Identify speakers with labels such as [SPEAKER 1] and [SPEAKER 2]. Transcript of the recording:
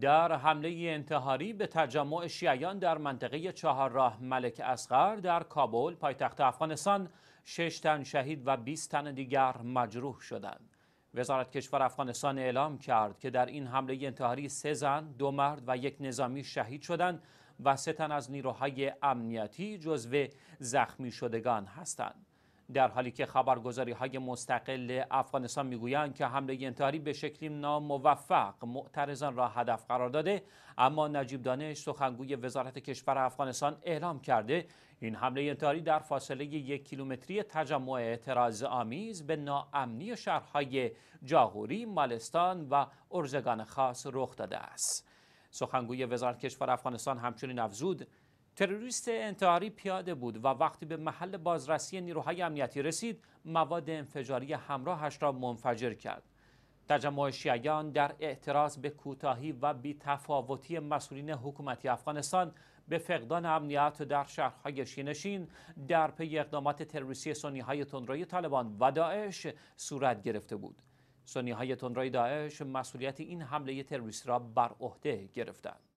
[SPEAKER 1] در حمله انتحاری به تجمع شیعیان در منطقه چهارراه ملک اصغر در کابل پایتخت افغانستان شش تن شهید و 20 تن دیگر مجروح شدند. وزارت کشور افغانستان اعلام کرد که در این حمله انتحاری سه زن، دو مرد و یک نظامی شهید شدند و سه تن از نیروهای امنیتی جزو زخمی شدگان هستند. در حالی که خبرگزاری های مستقل افغانستان میگویند که حمله انتحاری به شکلی ناموفق معترضان را هدف قرار داده اما نجیب دانش سخنگوی وزارت کشور افغانستان اعلام کرده این حمله انتحاری در فاصله یک کیلومتری تجمع اعتراض آمیز به ناامنی شهرهای جاهوری، مالستان و ارزگان خاص رخ داده است. سخنگوی وزارت کشور افغانستان همچنین افزود تروریست انتحاری پیاده بود و وقتی به محل بازرسی نیروهای امنیتی رسید مواد انفجاری همراهش را منفجر کرد تجمع شیعیان در اعتراض به کوتاهی و بیتفاوتی مسئولین حکومتی افغانستان به فقدان امنیت در شهرهای شینشین در پی اقدامات تروریستی سنیهای تندروی طالبان و داعش صورت گرفته بود سنیهای تندروی داعش مسئولیت این حمله تروریستی را بر عهده گرفتند